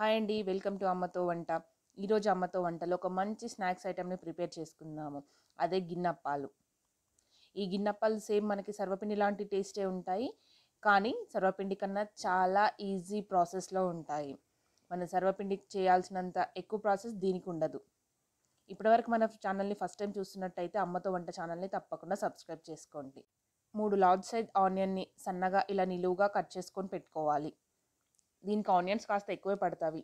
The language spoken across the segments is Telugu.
హాయ్ అండి వెల్కమ్ టు అమ్మతో వంట ఈరోజు అమ్మతో వంటలో ఒక మంచి స్నాక్స్ ఐటెంని ప్రిపేర్ చేసుకుందాము అదే గిన్నెప్పాలు ఈ గిన్నప్పాలు సేమ్ మనకి సర్వపిండి లాంటి టేస్టే ఉంటాయి కానీ సర్వపిండి కన్నా చాలా ఈజీ ప్రాసెస్లో ఉంటాయి మన సర్వపిండికి చేయాల్సినంత ఎక్కువ ప్రాసెస్ దీనికి ఉండదు ఇప్పటివరకు మన ఛానల్ని ఫస్ట్ టైం చూస్తున్నట్టయితే అమ్మతో వంట ఛానల్ని తప్పకుండా సబ్స్క్రైబ్ చేసుకోండి మూడు లార్జ్ సైజ్ ఆనియన్ని సన్నగా ఇలా నిలువుగా కట్ చేసుకొని పెట్టుకోవాలి దీనికి ఆనియన్స్ కాస్త ఎక్కువే పడతాయి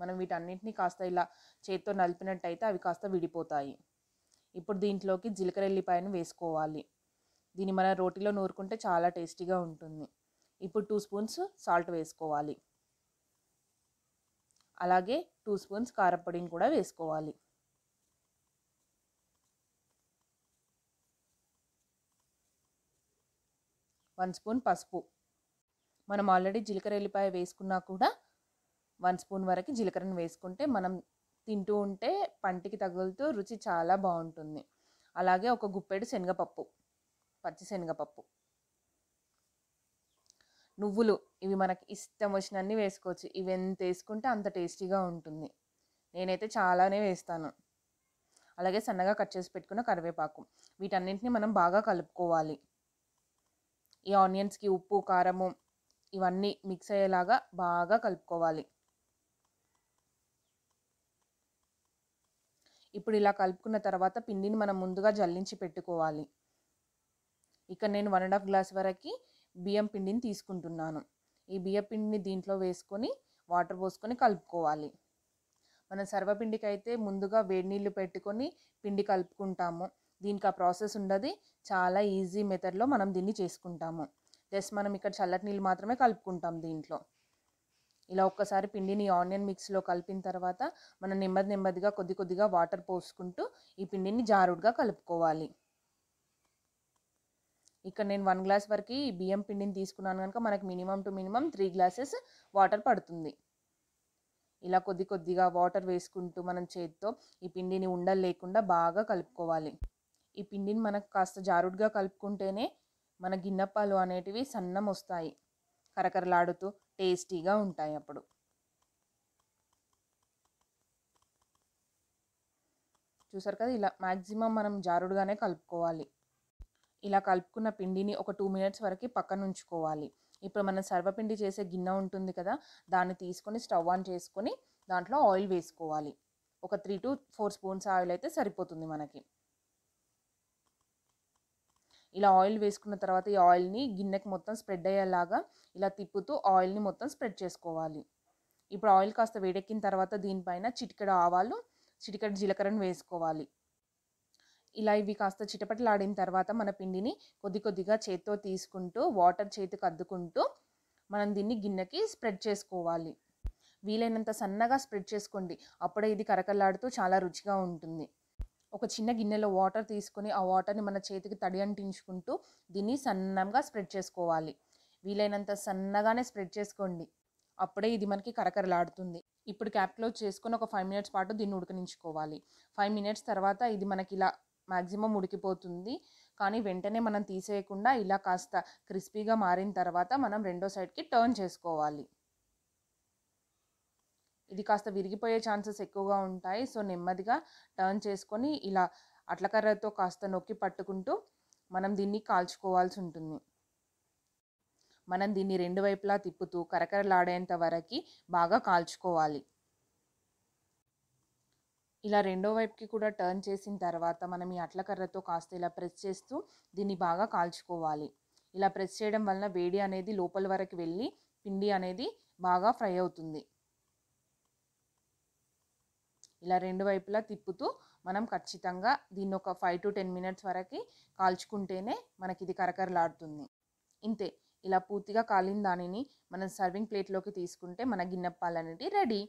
మనం వీటన్నింటినీ కాస్త ఇలా చేత్తో నలిపినట్టయితే అవి కాస్త విడిపోతాయి ఇప్పుడు దీంట్లోకి జీలకర్ర ఎల్లిపాయను వేసుకోవాలి దీన్ని మన రోటీలో నూరుకుంటే చాలా టేస్టీగా ఉంటుంది ఇప్పుడు టూ స్పూన్స్ సాల్ట్ వేసుకోవాలి అలాగే టూ స్పూన్స్ కారపొడిని కూడా వేసుకోవాలి వన్ స్పూన్ పసుపు మనం ఆల్రెడీ జీలకర్ర ఎల్లిపాయ వేసుకున్నా కూడా వన్ స్పూన్ వరకు జీలకర్రను వేసుకుంటే మనం తింటూ ఉంటే పంటికి తగులుతూ రుచి చాలా బాగుంటుంది అలాగే ఒక గుప్పెడు శనగపప్పు పచ్చి శనగపప్పు నువ్వులు ఇవి మనకి ఇష్టం వచ్చినన్ని వేసుకోవచ్చు ఇవి ఎంత వేసుకుంటే అంత టేస్టీగా ఉంటుంది నేనైతే చాలానే వేస్తాను అలాగే సన్నగా కట్ చేసి పెట్టుకున్న కరివేపాకు వీటన్నింటిని మనం బాగా కలుపుకోవాలి ఈ ఆనియన్స్కి ఉప్పు కారము ఇవన్నీ మిక్స్ అయ్యేలాగా బాగా కలుపుకోవాలి ఇప్పుడు ఇలా కలుపుకున్న తర్వాత పిండిని మనం ముందుగా జల్లించి పెట్టుకోవాలి ఇక్కడ నేను వన్ అండ్ హాఫ్ గ్లాస్ వరకు బియ్యం పిండిని తీసుకుంటున్నాను ఈ బియ్యం పిండిని దీంట్లో వేసుకొని వాటర్ పోసుకొని కలుపుకోవాలి మన సర్వపిండికి అయితే ముందుగా వేడి నీళ్ళు పెట్టుకొని పిండి కలుపుకుంటాము దీనికి ఆ ప్రాసెస్ ఉండదు చాలా ఈజీ మెథడ్లో మనం దీన్ని చేసుకుంటాము జస్ట్ మనం ఇక్కడ చల్లటి నీళ్ళు మాత్రమే కలుపుకుంటాం దీంట్లో ఇలా ఒక్కసారి పిండిని ఆనియన్ మిక్స్లో కలిపిన తర్వాత మనం నెమ్మది నెమ్మదిగా కొద్ది కొద్దిగా వాటర్ పోసుకుంటూ ఈ పిండిని జారుడుగా కలుపుకోవాలి ఇక్కడ నేను వన్ గ్లాస్ వరకు ఈ బియ్యం పిండిని తీసుకున్నాను కనుక మనకు minimum two minimum three glasses water పడుతుంది ఇలా కొద్ది కొద్దిగా వాటర్ వేసుకుంటూ మనం చేతితో ఈ పిండిని ఉండలు లేకుండా బాగా కలుపుకోవాలి ఈ పిండిని మనకు కాస్త జారుడుగా కలుపుకుంటేనే మన గిన్నెప్పాలు అనేటివి సన్నం వస్తాయి కరకరలాడుతూ టేస్టీగా ఉంటాయి అప్పుడు చూసారు కదా ఇలా మ్యాక్సిమం మనం జారుడుగానే కలుపుకోవాలి ఇలా కలుపుకున్న పిండిని ఒక టూ మినిట్స్ వరకు పక్కన ఉంచుకోవాలి ఇప్పుడు మనం సర్వపిండి చేసే గిన్నె ఉంటుంది కదా దాన్ని తీసుకొని స్టవ్ ఆన్ చేసుకొని దాంట్లో ఆయిల్ వేసుకోవాలి ఒక three two four spoons oil అయితే సరిపోతుంది మనకి ఇలా ఆయిల్ వేసుకున్న తర్వాత ఈ ఆయిల్ని గిన్నెకి మొత్తం స్ప్రెడ్ అయ్యేలాగా ఇలా తిప్పుతూ ఆయిల్ని మొత్తం స్ప్రెడ్ చేసుకోవాలి ఇప్పుడు ఆయిల్ కాస్త వేడెక్కిన తర్వాత దీనిపైన చిటికెడ ఆవాలు చిటికెడ జీలకర్రను వేసుకోవాలి ఇలా ఇవి కాస్త చిటపటలాడిన తర్వాత మన పిండిని కొద్ది కొద్దిగా చేత్తో తీసుకుంటూ వాటర్ చేతికి అద్దుకుంటూ మనం దీన్ని గిన్నెకి స్ప్రెడ్ చేసుకోవాలి వీలైనంత సన్నగా స్ప్రెడ్ చేసుకోండి అప్పుడే ఇది కరకలాడుతూ చాలా రుచిగా ఉంటుంది ఒక చిన్న గిన్నెలో వాటర్ తీసుకొని ఆ వాటర్ని మన చేతికి తడి అంటించుకుంటూ దీన్ని సన్నంగా స్ప్రెడ్ చేసుకోవాలి వీలైనంత సన్నగానే స్ప్రెడ్ చేసుకోండి అప్పుడే ఇది మనకి కరకరలాడుతుంది ఇప్పుడు క్యాప్ క్లోజ్ చేసుకొని ఒక ఫైవ్ మినిట్స్ పాటు దీన్ని ఉడకనించుకోవాలి ఫైవ్ మినిట్స్ తర్వాత ఇది మనకి ఇలా మ్యాక్సిమం ఉడికిపోతుంది కానీ వెంటనే మనం తీసేయకుండా ఇలా కాస్త క్రిస్పీగా మారిన తర్వాత మనం రెండో సైడ్కి టర్న్ చేసుకోవాలి ఇది కాస్త విరిగిపోయే ఛాన్సెస్ ఎక్కువగా ఉంటాయి సో నెమ్మదిగా టర్న్ చేసుకొని ఇలా అట్లకర్రతో కాస్త నొక్కి పట్టుకుంటూ మనం దీన్ని కాల్చుకోవాల్సి ఉంటుంది మనం దీన్ని రెండు వైపులా తిప్పుతూ కరకరలాడేంత వరకు బాగా కాల్చుకోవాలి ఇలా రెండో వైపుకి కూడా టర్న్ చేసిన తర్వాత మనం ఈ అట్లకర్రతో కాస్త ఇలా ప్రెస్ చేస్తూ దీన్ని బాగా కాల్చుకోవాలి ఇలా ప్రెస్ చేయడం వలన వేడి అనేది లోపల వరకు వెళ్ళి పిండి అనేది బాగా ఫ్రై అవుతుంది ఇలా రెండు వైపులా తిప్పుతూ మనం ఖచ్చితంగా దీన్ని ఒక ఫైవ్ టు టెన్ మినిట్స్ వరకు కాల్చుకుంటేనే మనకి ఇది కరకరలాడుతుంది ఇంతే ఇలా పూర్తిగా కాలిన దానిని మనం సర్వింగ్ ప్లేట్లోకి తీసుకుంటే మన గిన్నెప్పాలు అనేది రెడీ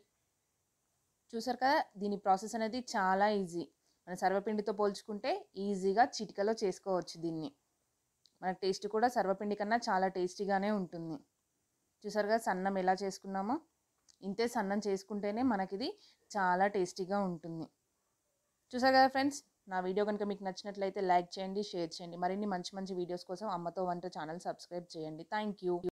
చూసారు కదా దీని ప్రాసెస్ అనేది చాలా ఈజీ మన సర్వపిండితో పోల్చుకుంటే ఈజీగా చిటికలో చేసుకోవచ్చు దీన్ని మన టేస్ట్ కూడా సర్వపిండి కన్నా చాలా టేస్టీగానే ఉంటుంది చూసారు కదా సన్నం ఎలా చేసుకున్నామో ఇంతే సన్నం చేసుకుంటేనే మనకిది చాలా టేస్టీగా ఉంటుంది చూసారు కదా ఫ్రెండ్స్ నా వీడియో కనుక మీకు నచ్చినట్లయితే లైక్ చేయండి షేర్ చేయండి మరిన్ని మంచి మంచి వీడియోస్ కోసం అమ్మతో వంట ఛానల్ సబ్స్క్రైబ్ చేయండి థ్యాంక్